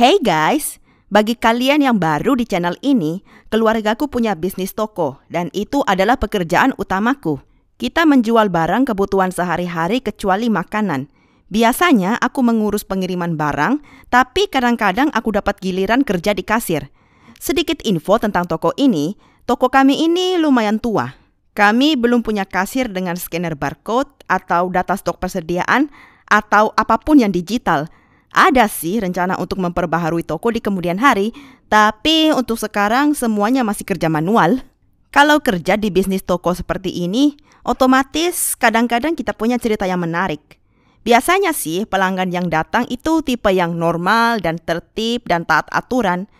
Hey guys, bagi kalian yang baru di channel ini, keluargaku punya bisnis toko dan itu adalah pekerjaan utamaku. Kita menjual barang kebutuhan sehari-hari kecuali makanan. Biasanya aku mengurus pengiriman barang, tapi kadang-kadang aku dapat giliran kerja di kasir. Sedikit info tentang toko ini, toko kami ini lumayan tua. Kami belum punya kasir dengan scanner barcode atau data stok persediaan atau apapun yang digital – ada sih rencana untuk memperbaharui toko di kemudian hari, tapi untuk sekarang semuanya masih kerja manual. Kalau kerja di bisnis toko seperti ini, otomatis kadang-kadang kita punya cerita yang menarik. Biasanya sih pelanggan yang datang itu tipe yang normal dan tertib dan taat aturan.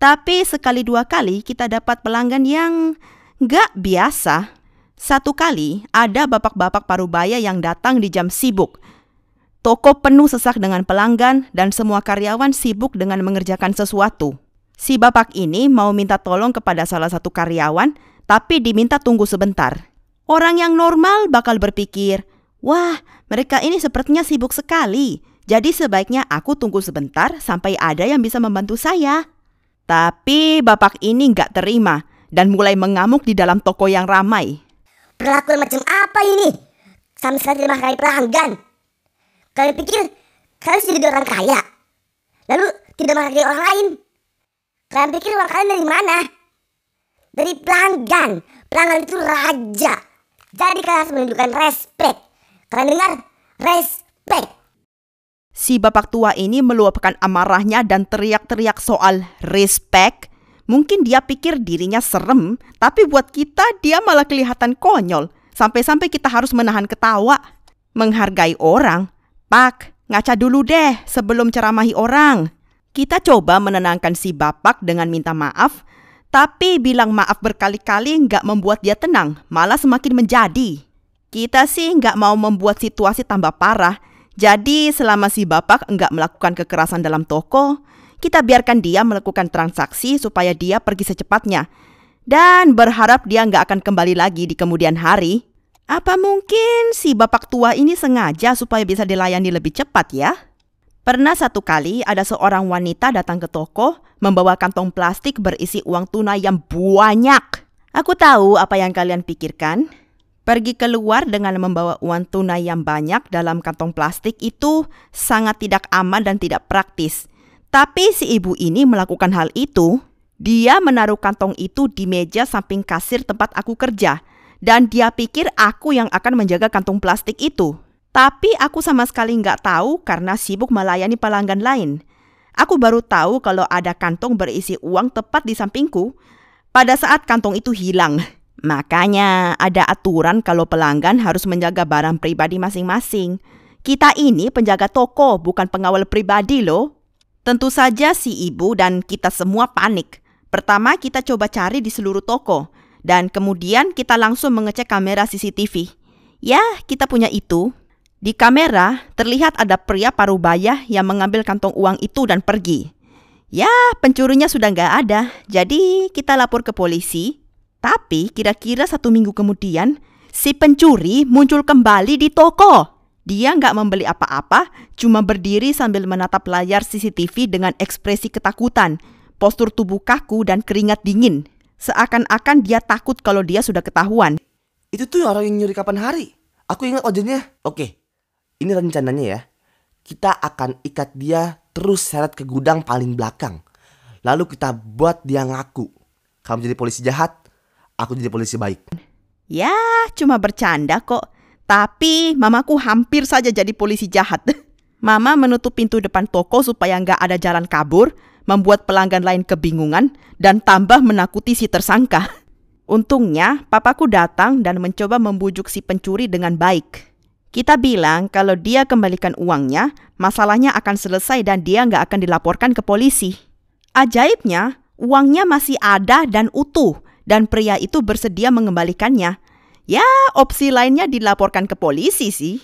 Tapi sekali dua kali kita dapat pelanggan yang gak biasa. Satu kali ada bapak-bapak parubaya yang datang di jam sibuk – Toko penuh sesak dengan pelanggan dan semua karyawan sibuk dengan mengerjakan sesuatu. Si bapak ini mau minta tolong kepada salah satu karyawan, tapi diminta tunggu sebentar. Orang yang normal bakal berpikir, "Wah, mereka ini sepertinya sibuk sekali. Jadi sebaiknya aku tunggu sebentar sampai ada yang bisa membantu saya." Tapi bapak ini nggak terima dan mulai mengamuk di dalam toko yang ramai. Perlakuan macam apa ini? Sama sekali tidak pelanggan. Kalian pikir kalian sudah jadi orang kaya? Lalu tidak menghargai orang lain? Kalian pikir uang kalian dari mana? Dari pelanggan. Pelanggan itu raja. Jadi kalian harus menunjukkan respect. Kalian dengar? Respect. Si bapak tua ini meluapkan amarahnya dan teriak-teriak soal respect. Mungkin dia pikir dirinya serem, tapi buat kita dia malah kelihatan konyol. Sampai-sampai kita harus menahan ketawa. Menghargai orang Bapak, ngaca dulu deh sebelum ceramahi orang. Kita coba menenangkan si Bapak dengan minta maaf, tapi bilang maaf berkali-kali nggak membuat dia tenang, malah semakin menjadi. Kita sih nggak mau membuat situasi tambah parah, jadi selama si Bapak nggak melakukan kekerasan dalam toko, kita biarkan dia melakukan transaksi supaya dia pergi secepatnya. Dan berharap dia nggak akan kembali lagi di kemudian hari. Apa mungkin si bapak tua ini sengaja supaya bisa dilayani lebih cepat ya? Pernah satu kali ada seorang wanita datang ke toko membawa kantong plastik berisi uang tunai yang banyak. Aku tahu apa yang kalian pikirkan. Pergi keluar dengan membawa uang tunai yang banyak dalam kantong plastik itu sangat tidak aman dan tidak praktis. Tapi si ibu ini melakukan hal itu. Dia menaruh kantong itu di meja samping kasir tempat aku kerja dan dia pikir aku yang akan menjaga kantung plastik itu. Tapi aku sama sekali nggak tahu karena sibuk melayani pelanggan lain. Aku baru tahu kalau ada kantong berisi uang tepat di sampingku pada saat kantong itu hilang. Makanya ada aturan kalau pelanggan harus menjaga barang pribadi masing-masing. Kita ini penjaga toko, bukan pengawal pribadi loh. Tentu saja si ibu dan kita semua panik. Pertama kita coba cari di seluruh toko. Dan kemudian kita langsung mengecek kamera CCTV. Ya, kita punya itu. Di kamera terlihat ada pria paruh baya yang mengambil kantong uang itu dan pergi. Ya, pencurinya sudah nggak ada, jadi kita lapor ke polisi. Tapi kira-kira satu minggu kemudian, si pencuri muncul kembali di toko. Dia nggak membeli apa-apa, cuma berdiri sambil menatap layar CCTV dengan ekspresi ketakutan, postur tubuh kaku dan keringat dingin. Seakan-akan dia takut kalau dia sudah ketahuan. Itu tuh orang yang nyuri kapan hari. Aku ingat wajahnya. Oke, ini rencananya ya. Kita akan ikat dia terus seret ke gudang paling belakang. Lalu kita buat dia ngaku. Kamu jadi polisi jahat, aku jadi polisi baik. Ya, cuma bercanda kok. Tapi mamaku hampir saja jadi polisi jahat. Mama menutup pintu depan toko supaya nggak ada jalan kabur, membuat pelanggan lain kebingungan dan tambah menakuti si tersangka. Untungnya, papaku datang dan mencoba membujuk si pencuri dengan baik. Kita bilang kalau dia kembalikan uangnya, masalahnya akan selesai dan dia nggak akan dilaporkan ke polisi. Ajaibnya, uangnya masih ada dan utuh, dan pria itu bersedia mengembalikannya. Ya, opsi lainnya dilaporkan ke polisi sih.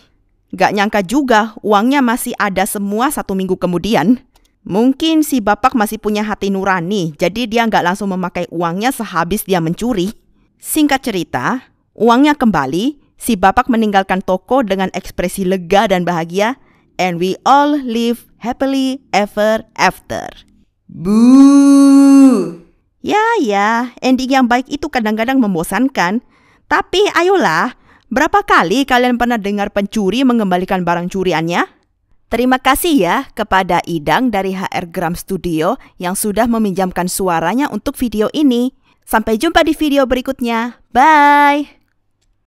Gak nyangka juga uangnya masih ada semua satu minggu kemudian. Mungkin si bapak masih punya hati nurani, jadi dia nggak langsung memakai uangnya sehabis dia mencuri. Singkat cerita, uangnya kembali, si bapak meninggalkan toko dengan ekspresi lega dan bahagia, and we all live happily ever after. Bu. Ya ya, ending yang baik itu kadang-kadang membosankan. Tapi ayolah, berapa kali kalian pernah dengar pencuri mengembalikan barang curiannya? Terima kasih ya kepada Idang dari HR Gram Studio yang sudah meminjamkan suaranya untuk video ini. Sampai jumpa di video berikutnya. Bye!